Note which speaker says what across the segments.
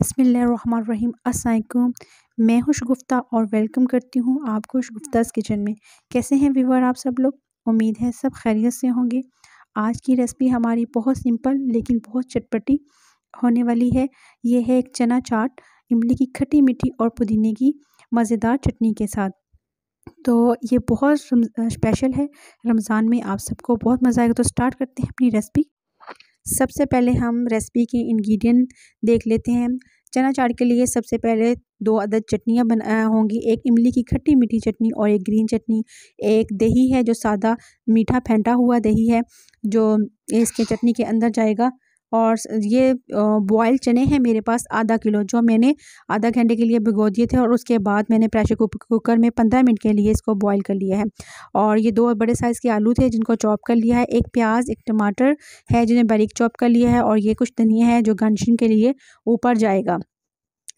Speaker 1: बसमीम असलकुम मैं खुशगुफ्ता और वेलकम करती हूँ आपको खुशगुफ्ताज़ किचन में कैसे हैं व्यूवर आप सब लोग उम्मीद है सब खैरियत से होंगे आज की रेसिपी हमारी बहुत सिंपल लेकिन बहुत चटपटी होने वाली है ये है एक चना चाट इमली की खट्टी मीठी और पुदीने की मज़ेदार चटनी के साथ तो ये बहुत स्पेशल है रमज़ान में आप सबको बहुत मज़ा आएगा तो स्टार्ट करते हैं अपनी रेसिपी सबसे पहले हम रेसिपी के इंग्रेडिएंट देख लेते हैं चना चाट के लिए सबसे पहले दो अदद चटनियाँ बना होंगी एक इमली की खट्टी मीठी चटनी और एक ग्रीन चटनी एक दही है जो सादा मीठा फेंटा हुआ दही है जो इसके चटनी के अंदर जाएगा और ये बॉयल चने हैं मेरे पास आधा किलो जो मैंने आधा घंटे के लिए भिगो दिए थे और उसके बाद मैंने प्रेशर कुकर में पंद्रह मिनट के लिए इसको बॉयल कर लिया है और ये दो बड़े साइज़ के आलू थे जिनको चॉप कर लिया है एक प्याज एक टमाटर है जिन्हें बारीक चॉप कर लिया है और ये कुछ धनिया है जो गार्निशिंग के लिए ऊपर जाएगा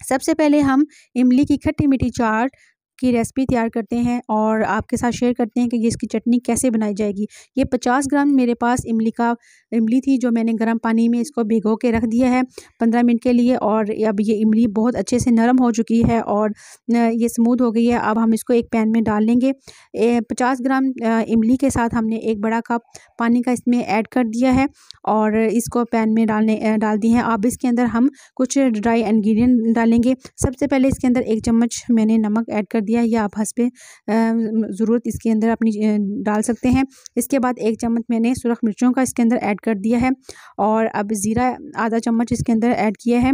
Speaker 1: सबसे पहले हम इमली की खट्टी मीठी चाट की रेसिपी तैयार करते हैं और आपके साथ शेयर करते हैं कि ये इसकी चटनी कैसे बनाई जाएगी ये पचास ग्राम मेरे पास इमली का इमली थी जो मैंने गर्म पानी में इसको भिगो के रख दिया है पंद्रह मिनट के लिए और अब ये इमली बहुत अच्छे से नरम हो चुकी है और ये स्मूद हो गई है अब हम इसको एक पैन में डाल लेंगे पचास ग्राम इमली के साथ हमने एक बड़ा कप पानी का इसमें ऐड कर दिया है और इसको पैन में डालने डाल दिए हैं अब इसके अंदर हम कुछ ड्राई इन्ग्रीडियंट डालेंगे सबसे पहले इसके अंदर एक चम्मच मैंने नमक ऐड कर दिया है या आप हंस पे ज़रूरत इसके अंदर अपनी डाल सकते हैं इसके बाद एक चम्मच मैंने सुरख मिर्चों का इसके अंदर ऐड कर दिया है और अब ज़ीरा आधा चम्मच इसके अंदर ऐड किया है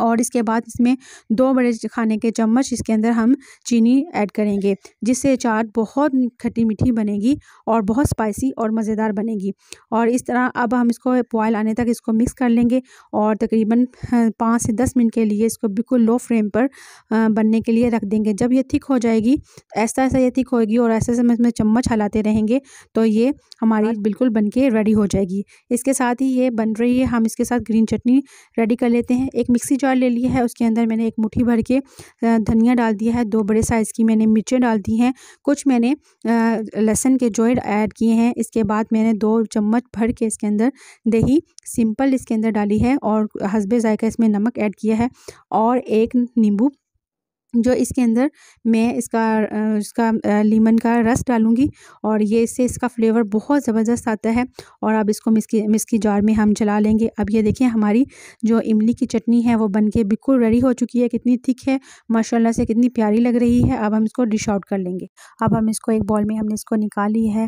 Speaker 1: और इसके बाद इसमें दो बड़े खाने के चम्मच इसके अंदर हम चीनी ऐड करेंगे जिससे चाट बहुत खट्टी मीठी बनेगी और बहुत स्पाइसी और मज़ेदार बनेगी और इस तरह अब हम इसको बॉयल आने तक इसको मिक्स कर लेंगे और तकरीबन हाँ, पाँच से दस मिनट के लिए इसको बिल्कुल लो फ्लेम पर बनने के लिए रख देंगे जब ये थिक हो जाएगी ऐसा ऐसा ये थिक होगी और ऐसे ऐसे हम इसमें चम्मच हलाते रहेंगे तो ये हमारी बिल्कुल बन के रेडी हो जाएगी इसके साथ ही ये बन रही है हम इसके साथ ग्रीन चटनी रेडी कर लेते हैं एक मिक्सी जार ले लिया है उसके अंदर मैंने एक मुठ्ठी भर के धनिया डाल दिया है दो बड़े साइज़ की मैंने मिर्चें डाल दी हैं कुछ मैंने लहसन के जो ऐड किए हैं इसके बाद मैंने दो चम्मच भर के इसके अंदर दही सिंपल इसके अंदर डाली है और हसबे जायका इसमें नमक ऐड किया है और एक नींबू जो इसके अंदर मैं इसका इसका लेमन का रस डालूंगी और ये इससे इसका फ्लेवर बहुत ज़बरदस्त आता है और अब इसको मिसकी मिसकी जार में हम चला लेंगे अब ये देखिए हमारी जो इमली की चटनी है वो बनके बिल्कुल रेडी हो चुकी है कितनी थिक है माशाल्लाह से कितनी प्यारी लग रही है अब हम इसको डिश आउट कर लेंगे अब हम इसको एक बॉल में हमने इसको निकाली है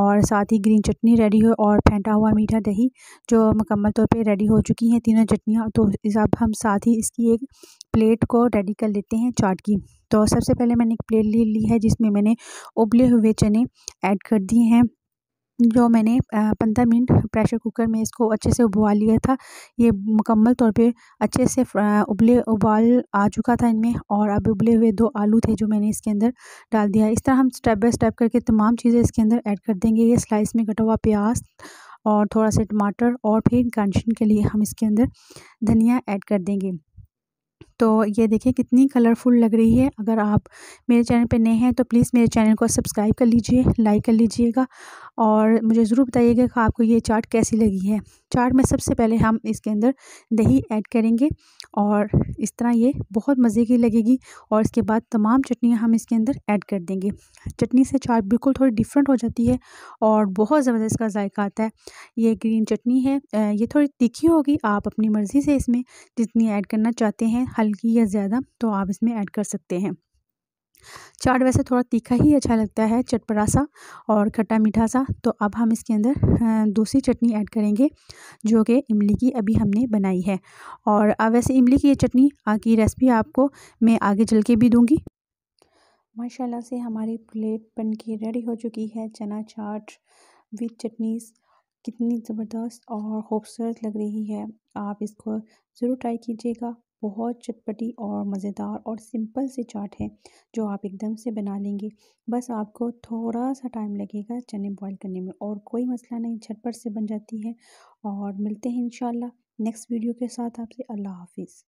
Speaker 1: और साथ ही ग्रीन चटनी रेडी हो और फेंटा हुआ मीठा दही जो मुकम्मल तौर पर रेडी हो चुकी हैं तीनों चटनियाँ तो अब हम साथ ही इसकी एक प्लेट को रेडी कर लेते हैं चाट की तो सबसे पहले मैंने एक प्लेट ले ली है जिसमें मैंने उबले हुए चने ऐड कर दिए हैं जो मैंने पंद्रह मिनट प्रेशर कुकर में इसको अच्छे से उबाल लिया था ये मुकम्मल तौर पे अच्छे से उबले उबाल आ चुका था इनमें और अब उबले हुए दो आलू थे जो मैंने इसके अंदर डाल दिया इस तरह हम स्टेप बाय स्टेप करके तमाम चीज़ें इसके अंदर ऐड कर देंगे ये स्लाइस में कटा हुआ प्याज और थोड़ा सा टमाटर और फिर गार्निशिंग के लिए हम इसके अंदर धनिया ऐड कर देंगे तो ये देखिए कितनी कलरफुल लग रही है अगर आप मेरे चैनल पे नए हैं तो प्लीज़ मेरे चैनल को सब्सक्राइब कर लीजिए लाइक कर लीजिएगा और मुझे ज़रूर बताइएगा कि आपको ये चार्ट कैसी लगी है चाट में सबसे पहले हम इसके अंदर दही ऐड करेंगे और इस तरह ये बहुत मज़े की लगेगी और इसके बाद तमाम चटनियाँ हम इसके अंदर ऐड कर देंगे चटनी से चाट बिल्कुल थोड़ी डिफरेंट हो जाती है और बहुत ज़बरदस्त इसका जायका आता है ये ग्रीन चटनी है ये थोड़ी तीखी होगी आप अपनी मर्ज़ी से इसमें जितनी ऐड करना चाहते हैं हल्की या ज़्यादा तो आप इसमें ऐड कर सकते हैं चाट वैसे थोड़ा तीखा ही अच्छा लगता है चटपटा सा और खट्टा मीठा सा तो अब हम इसके अंदर दूसरी चटनी ऐड करेंगे जो कि इमली की अभी हमने बनाई है और अब वैसे इमली की ये चटनी की रेसिपी आपको मैं आगे चल के भी दूँगी माशाल्लाह से हमारी प्लेट बन के रेडी हो चुकी है चना चाट विद चटनीज़ कितनी ज़बरदस्त और ख़ूबसूरत लग रही है आप इसको ज़रूर ट्राई कीजिएगा बहुत चटपटी और मज़ेदार और सिंपल सी चाट है जो आप एकदम से बना लेंगे बस आपको थोड़ा सा टाइम लगेगा चने बॉईल करने में और कोई मसला नहीं झटपट से बन जाती है और मिलते हैं इन नेक्स्ट वीडियो के साथ आपसे अल्लाह हाफिज़